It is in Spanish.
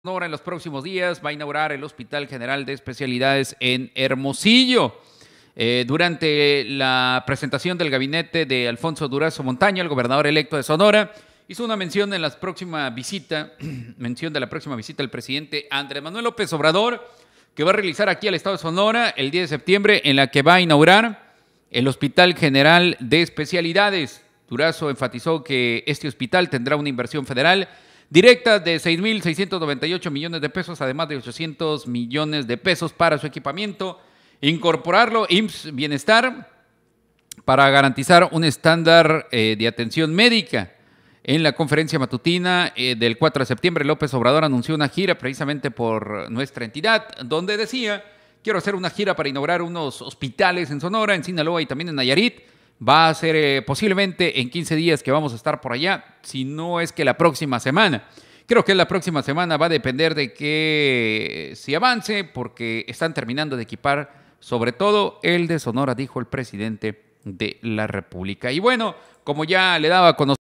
Sonora en los próximos días va a inaugurar el Hospital General de Especialidades en Hermosillo. Eh, durante la presentación del gabinete de Alfonso Durazo Montaña, el gobernador electo de Sonora, hizo una mención en la próxima visita, mención de la próxima visita del presidente Andrés Manuel López Obrador, que va a realizar aquí al Estado de Sonora el 10 de septiembre, en la que va a inaugurar el Hospital General de Especialidades. Durazo enfatizó que este hospital tendrá una inversión federal Directa de 6.698 millones de pesos, además de 800 millones de pesos para su equipamiento. Incorporarlo, IMSS Bienestar, para garantizar un estándar eh, de atención médica. En la conferencia matutina eh, del 4 de septiembre, López Obrador anunció una gira precisamente por nuestra entidad, donde decía, quiero hacer una gira para inaugurar unos hospitales en Sonora, en Sinaloa y también en Nayarit Va a ser eh, posiblemente en 15 días que vamos a estar por allá, si no es que la próxima semana. Creo que la próxima semana va a depender de que si avance, porque están terminando de equipar sobre todo el de Sonora, dijo el presidente de la República. Y bueno, como ya le daba a conocer...